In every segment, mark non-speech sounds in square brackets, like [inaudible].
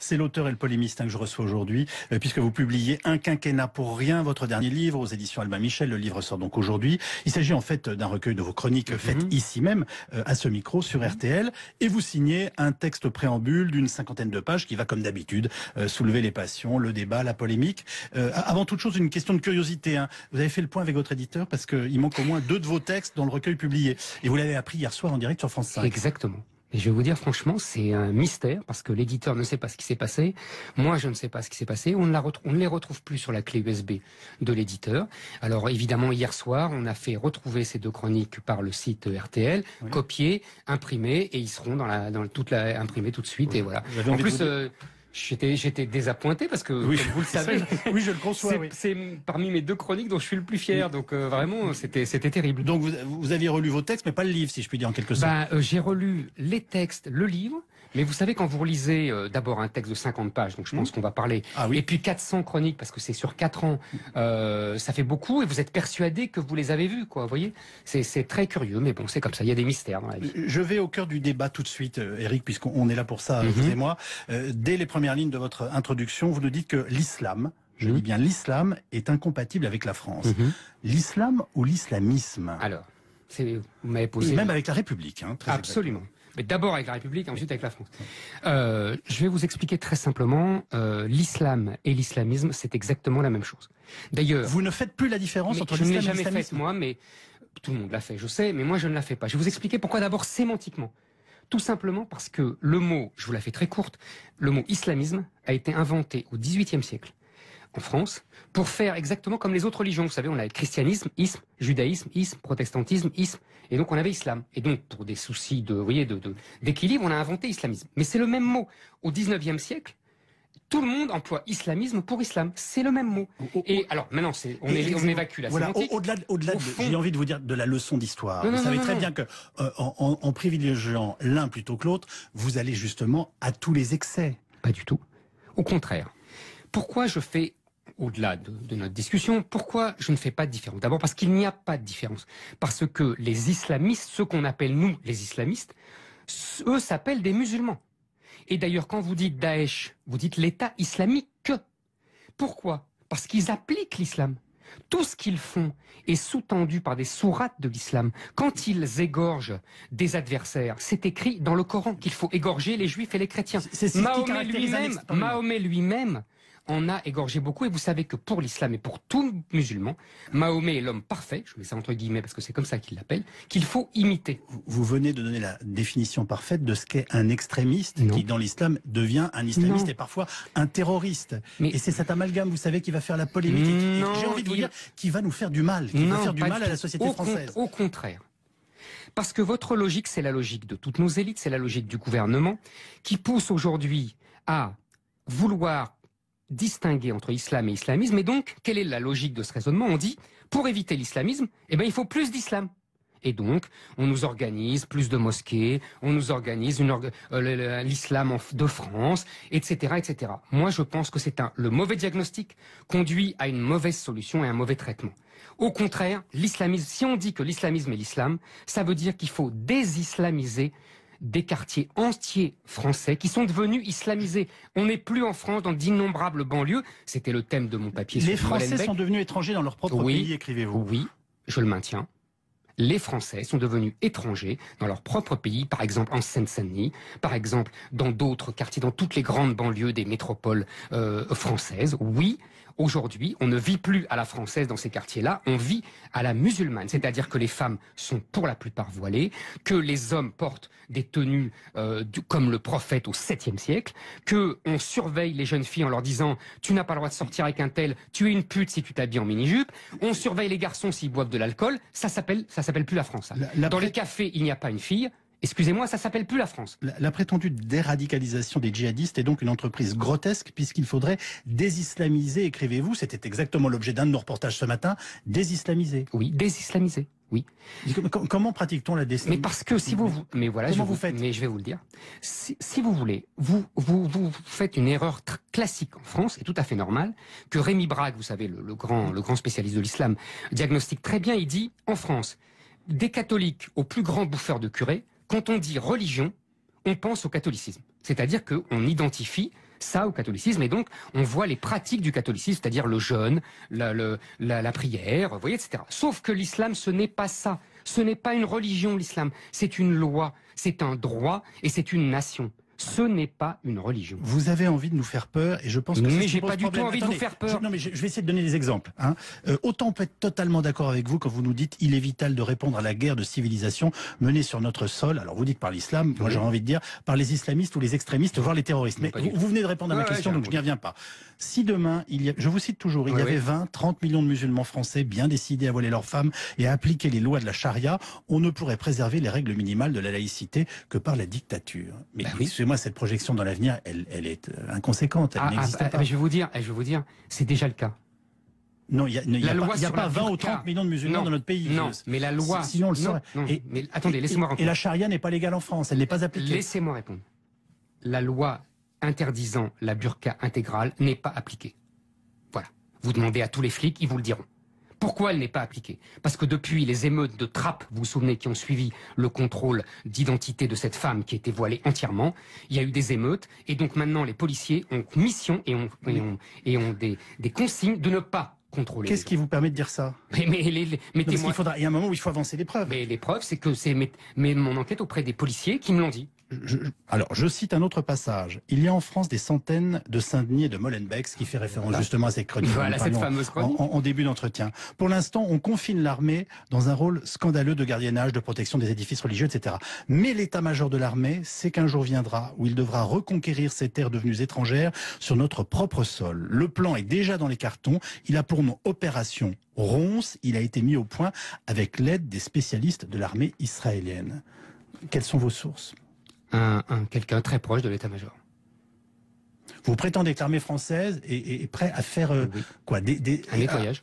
C'est l'auteur et le polémiste hein, que je reçois aujourd'hui, euh, puisque vous publiez Un quinquennat pour rien, votre dernier livre aux éditions Albin Michel. Le livre sort donc aujourd'hui. Il s'agit en fait d'un recueil de vos chroniques mhm. faites ici même, euh, à ce micro, sur mhm. RTL. Et vous signez un texte préambule d'une cinquantaine de pages qui va, comme d'habitude, euh, soulever les passions, le débat, la polémique. avant toute chose, une question de curiosité. Hein. Vous avez fait le point avec votre éditeur parce qu'il manque au moins deux de vos textes dans le recueil publié. Et vous l'avez appris hier soir en direct sur France 5. Exactement. Et je vais vous dire franchement, c'est un mystère parce que l'éditeur ne sait pas ce qui s'est passé. Moi, je ne sais pas ce qui s'est passé. On ne, la on les retrouve plus sur la clé USB de l'éditeur. Alors évidemment, hier soir, on a fait retrouver ces deux chroniques par le site RTL, copiées, imprimées, et ils seront dans, la, dans toute la imprimée tout de suite. Et voilà. En plus. J'étais, désappointé parce que, oui, comme vous le savez, [laughs] oui, je le conçois. C'est, parmi mes deux chroniques dont je suis le plus fier. Donc euh, vraiment, c'était, terrible. Donc vous, vous aviez relu vos textes, mais pas le livre, si je puis dire en quelque sorte. Bah, euh, j'ai relu les textes, le livre, mais vous savez, quand vous relisez euh, d'abord un texte de 50 pages, donc je pense mmh. qu'on va parler, ah et puis 400 chroniques, parce que c'est sur 4 ans, euh, ça fait beaucoup, et vous êtes persuadé que vous les avez vus, quoi, vous voyez C'est très curieux, mais bon, c'est comme ça, il y a des mystères dans la vie. Je vais au cœur du débat tout de suite, Eric, euh, puisqu'on est là pour ça, mmh. vous et moi. dès les premières lignes de votre introduction, vous nous dites que l'islam, je dis mmh. bien l'islam, est incompatible avec la France. L'islam ou l'islamisme Alors, vous m'avez posé... Même avec la République. Hein, Absolument mais d'abord avec la République, ensuite avec la France. Euh, je vais vous expliquer très simplement, euh, l'islam et l'islamisme, c'est exactement la même chose. D'ailleurs, vous ne faites plus la différence entre l'islam et l'islamisme. Je ne l'ai jamais faite moi, mais tout le monde l'a fait, je sais, mais moi je ne la fais pas. Je vais vous expliquer pourquoi d'abord sémantiquement. Tout simplement parce que le mot, je vous la fais très courte, le mot islamisme a été inventé au XVIIIe siècle en France, pour faire exactement comme les autres religions. Vous savez, on a avait christianisme, isme, judaïsme, isme, protestantisme, isme, et donc on avait islam. Et donc, pour des soucis de, voyez, d'équilibre, on a inventé islamisme. Mais c'est le même mot. Au 19e siècle, tout le monde emploie islamisme pour islam. C'est le même mot. et alors, maintenant, on, évacue la voilà, Au-delà, j'ai envie de vous dire de la leçon d'histoire. Vous savez très bien que, euh, en privilégiant l'un plutôt que l'autre, vous allez justement à tous les excès. Pas du tout. Au contraire. Pourquoi je fais au-delà de, notre discussion, pourquoi je ne fais pas de différence D'abord parce qu'il n'y a pas de différence. Parce que les islamistes, ceux qu'on appelle nous les islamistes, eux s'appellent des musulmans. Et d'ailleurs, quand vous dites Daesh, vous dites l'État islamique. Pourquoi Parce qu'ils appliquent l'islam. Tout ce qu'ils font est sous-tendu par des sourates de l'islam. Quand ils égorgent des adversaires, c'est écrit dans le Coran qu'il faut égorger les juifs et les chrétiens. C'est lui-même, Mahomet lui-même, en a égorgé beaucoup. Et vous savez que pour l'islam et pour tout musulman, Mahomet est l'homme parfait, je mets ça entre guillemets parce que c'est comme ça qu'il l'appelle, qu'il faut imiter. Vous venez de donner la définition parfaite de ce qu'est un extrémiste qui, dans l'islam, devient un islamiste et parfois un terroriste. Et c'est cet amalgame, vous savez, qui va faire la polémique. J'ai envie de vous dire, qui va nous faire du mal, qui va faire du mal à la société française. au contraire. Parce que votre logique, c'est la logique de toutes nos élites, c'est la logique du gouvernement, qui pousse aujourd'hui à vouloir distinguer entre islam et islamisme. Et donc, quelle est la logique de ce raisonnement On dit, pour éviter l'islamisme, eh ben, il faut plus d'islam. Et donc, on nous organise plus de mosquées, on nous organise euh, l'islam de France, etc., etc. Moi, je pense que c'est le mauvais diagnostic conduit à une mauvaise solution et un mauvais traitement. Au contraire, si on dit que l'islamisme est l'islam, ça veut dire qu'il faut désislamiser des quartiers entiers français qui sont devenus islamisés. On n'est plus en France dans d'innombrables banlieues. C'était le thème de mon papier. Les Français sont devenus étrangers dans leur propre pays, écrivez-vous. Oui, je le maintiens les Français sont devenus étrangers dans leur propre pays, par exemple en Seine-Saint-Denis, par exemple dans d'autres quartiers, dans toutes les grandes banlieues des métropoles euh, françaises. Oui, aujourd'hui, on ne vit plus à la française dans ces quartiers-là, on vit à la musulmane. C'est-à-dire que les femmes sont pour la plupart voilées, que les hommes portent des tenues euh, comme le prophète au 7e siècle, que on surveille les jeunes filles en leur disant tu n'as pas le droit de sortir avec un tel, tu es une pute si tu t'habilles en mini-jupe, on surveille les garçons s'ils boivent de l'alcool, ça s'appelle ça s'appelle plus la France. Hein. Dans les cafés, il n'y a pas une fille, Excusez-moi, ça s'appelle plus la France. La, prétendue déradicalisation des djihadistes est donc une entreprise grotesque puisqu'il faudrait désislamiser, écrivez-vous, c'était exactement l'objet d'un de nos reportages ce matin, désislamiser. Oui, désislamiser. Oui. Comment pratique-t-on la désislamisation Mais parce que si vous, vous mais voilà, je vous, faites Mais je vais vous le dire. Si, vous voulez, vous, vous, vous faites une erreur classique en France et tout à fait normal, que Rémi Braque, vous savez, le, grand, le grand spécialiste de l'islam, diagnostique très bien. Il dit en France, des catholiques aux plus grands bouffeurs de curés, quand on dit religion, on pense au catholicisme. C'est-à-dire qu'on identifie ça au catholicisme et donc on voit les pratiques du catholicisme, c'est-à-dire le jeûne, la, prière, etc. Sauf que l'islam, ce n'est pas ça. Ce n'est pas une religion, l'islam. C'est une loi, c'est un droit et c'est une nation. Ce n'est pas une religion. Vous avez envie de nous faire peur et je pense que Mais j'ai pas du tout envie de vous faire peur. non mais je, vais essayer de donner des exemples. Hein. Euh, autant peut être totalement d'accord avec vous quand vous nous dites il est vital de répondre à la guerre de civilisation menée sur notre sol. Alors vous dites par l'islam, moi j'ai envie de dire par les islamistes ou les extrémistes, voire les terroristes. Mais vous, venez de répondre à ma question, donc je n'y reviens pas. Si demain, il y je vous cite toujours, il y avait 20, 30 millions de musulmans français bien décidés à voler leurs femmes et à appliquer les lois de la charia, on ne pourrait préserver les règles minimales de la laïcité que par la dictature. Mais bah oui moi cette projection dans l'avenir, elle, est euh, inconséquente. Elle ah, ah, ah je vais vous dire, eh, je vais vous dire, c'est déjà le cas. Non, il n'y a, pas, a pas 20 ou 30 millions de musulmans dans notre pays. Non, mais la loi. non, mais attendez, laissez-moi répondre. Et la charia n'est pas légale en France, elle n'est pas appliquée. Laissez-moi répondre. La loi interdisant la burqa intégrale n'est pas appliquée. Voilà. Vous demandez à tous les flics, ils vous le diront. Pourquoi elle n'est pas appliquée Parce que depuis les émeutes de trappe, vous vous souvenez, qui ont suivi le contrôle d'identité de cette femme qui était voilée entièrement, il y a eu des émeutes, et donc maintenant les policiers ont mission et ont, et ont, des, consignes de ne pas contrôler. Qu'est-ce qui vous permet de dire ça [laughs] Mais, mettez Il, faudra... il y a un moment où il faut avancer les preuves. Mais les preuves, c'est que c'est mon enquête auprès des policiers qui me l'ont dit alors, je cite un autre passage. Il y a en France des centaines de Saint-Denis et de Molenbeek, qui fait référence justement à ces chroniques. En, début d'entretien. Pour l'instant, on confine l'armée dans un rôle scandaleux de gardiennage, de protection des édifices religieux, etc. Mais l'état-major de l'armée sait qu'un jour viendra où il devra reconquérir ces terres devenues étrangères sur notre propre sol. Le plan est déjà dans les cartons. Il a pour nom Opération Ronce. Il a été mis au point avec l'aide des spécialistes de l'armée israélienne. Quelles sont vos sources un, quelqu'un très proche de l'état-major. Vous prétendez que l'armée française est, est, prête à faire euh, quoi Un nettoyage.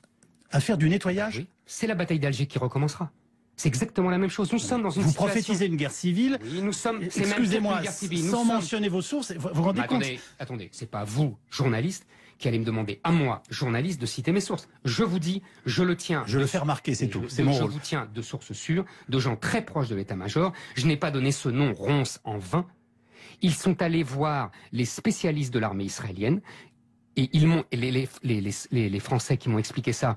À, faire du nettoyage ah oui. C'est la bataille d'Alger qui recommencera. C'est exactement la même chose. Nous sommes dans une vous prophétisez une guerre civile. nous sommes. Excusez-moi, sans mentionner vos sources, vous vous rendez compte Attendez, attendez. C'est pas vous, journaliste, qui allait me demander à moi, journaliste, de citer mes sources. Je vous dis, je le tiens. Je le fais remarquer, c'est tout. C'est mon je rôle. Je vous tiens de sources sûres, de gens très proches de l'état-major. Je n'ai pas donné ce nom ronce en vain. Ils sont allés voir les spécialistes de l'armée israélienne et ils m'ont les, les, Français qui m'ont expliqué ça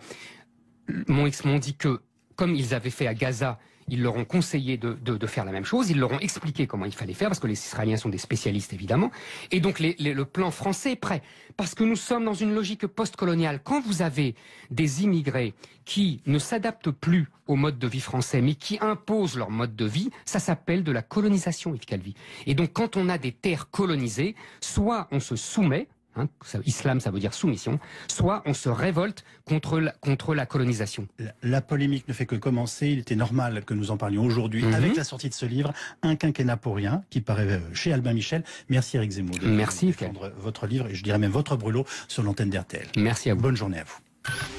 m'ont dit que comme ils avaient fait à Gaza, ils leur ont conseillé de, faire la même chose, ils leur ont expliqué comment il fallait faire, parce que les Israéliens sont des spécialistes évidemment, et donc le plan français est prêt, parce que nous sommes dans une logique postcoloniale. Quand vous avez des immigrés qui ne s'adaptent plus au mode de vie français, mais qui imposent leur mode de vie, ça s'appelle de la colonisation, Yves Calvi. Et donc quand on a des terres colonisées, soit on se soumet, Hein, islam ça veut dire soumission, soit on se révolte contre la, contre la colonisation. La, polémique ne fait que commencer, il était normal que nous en parlions aujourd'hui mhm. avec la sortie de ce livre, Un quinquennat pour rien, qui paraît euh, chez Albin Michel. Merci Eric Zemmour de Merci, votre livre et je dirais même votre brûlot sur l'antenne d'RTL. Merci à vous. Bonne journée à vous.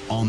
En